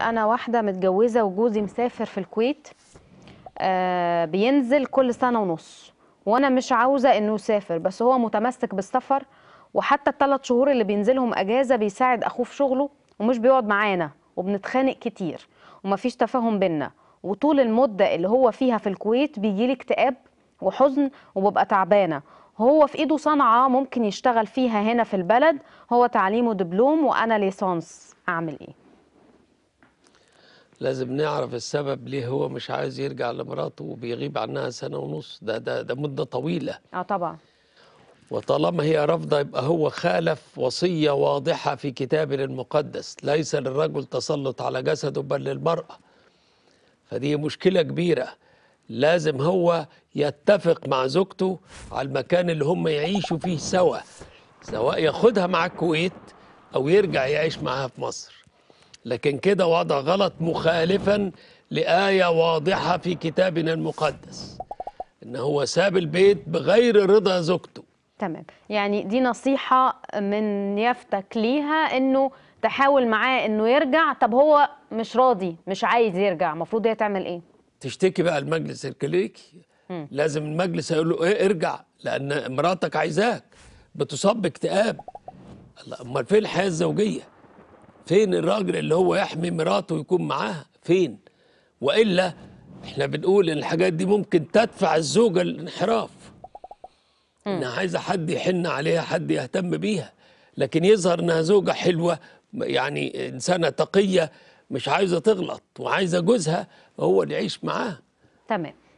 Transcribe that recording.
انا واحده متجوزه وجوزي مسافر في الكويت آه بينزل كل سنه ونص وانا مش عاوزه انه يسافر بس هو متمسك بالسفر وحتى الثلاث شهور اللي بينزلهم اجازه بيساعد اخوه في شغله ومش بيقعد معانا وبنتخانق كتير ومفيش تفاهم بينا وطول المده اللي هو فيها في الكويت بيجيلي اكتئاب وحزن وببقى تعبانه هو في ايده صنعه ممكن يشتغل فيها هنا في البلد هو تعليمه دبلوم وانا ليسانس اعمل ايه لازم نعرف السبب ليه هو مش عايز يرجع لمراته وبيغيب عنها سنة ونص ده ده ده مدة طويلة اه طبعا وطالما هي رافضة يبقى هو خالف وصية واضحة في كتاب المقدس ليس للرجل تسلط على جسده بل للمرأة فدي مشكلة كبيرة لازم هو يتفق مع زوجته على المكان اللي هم يعيشوا فيه سوا سواء ياخدها مع الكويت أو يرجع يعيش معاها في مصر لكن كده وضع غلط مخالفا لآية واضحة في كتابنا المقدس إن هو ساب البيت بغير رضا زوجته تمام يعني دي نصيحة من يفتك ليها إنه تحاول معاه إنه يرجع طب هو مش راضي مش عايز يرجع المفروض هي تعمل إيه؟ تشتكي بقى المجلس الكليكي لازم المجلس يقول له إيه ارجع لأن مراتك عايزاك بتصاب باكتئاب امال فين الحياه الزوجيه؟ فين الراجل اللي هو يحمي مراته ويكون معاها فين والا احنا بنقول ان الحاجات دي ممكن تدفع الزوجه للانحراف انها عايزه حد يحن عليها حد يهتم بيها لكن يظهر انها زوجه حلوه يعني انسانه تقيه مش عايزه تغلط وعايزه جوزها هو اللي يعيش معاها تمام